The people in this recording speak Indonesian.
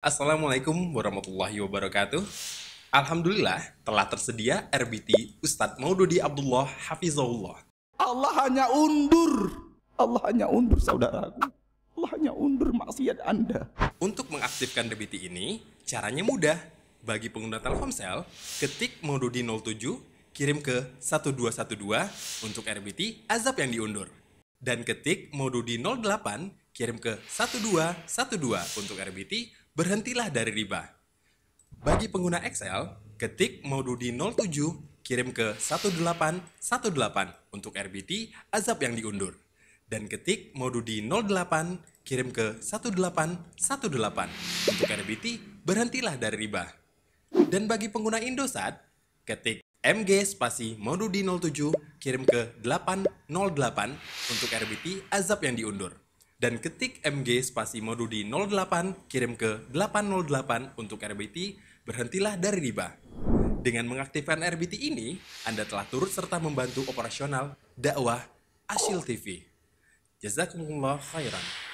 Assalamualaikum warahmatullahi wabarakatuh. Alhamdulillah telah tersedia RBT Ustadz Maududi Abdullah Hafizahullah. Allah hanya undur. Allah hanya undur saudaraku. Allah hanya undur maksiat Anda. Untuk mengaktifkan RBT ini, caranya mudah. Bagi pengguna Telkomsel, ketik Maududi 07, kirim ke 1212 untuk RBT azab yang diundur. Dan ketik Maududi 08, kirim ke 1212 untuk RBT berhentilah dari riba. Bagi pengguna XL, ketik modul di 07 kirim ke 1818 untuk RBT azab yang diundur dan ketik modul di 08 kirim ke 1818 untuk RBT berhentilah dari riba. Dan bagi pengguna Indosat, ketik MG spasi modul di 07 kirim ke 808 untuk RBT azab yang diundur dan ketik MG spasi modu di 08 kirim ke 808 untuk RBT, berhentilah dari riba. Dengan mengaktifkan RBT ini, Anda telah turut serta membantu operasional dakwah asil TV. Jazakumullah khairan.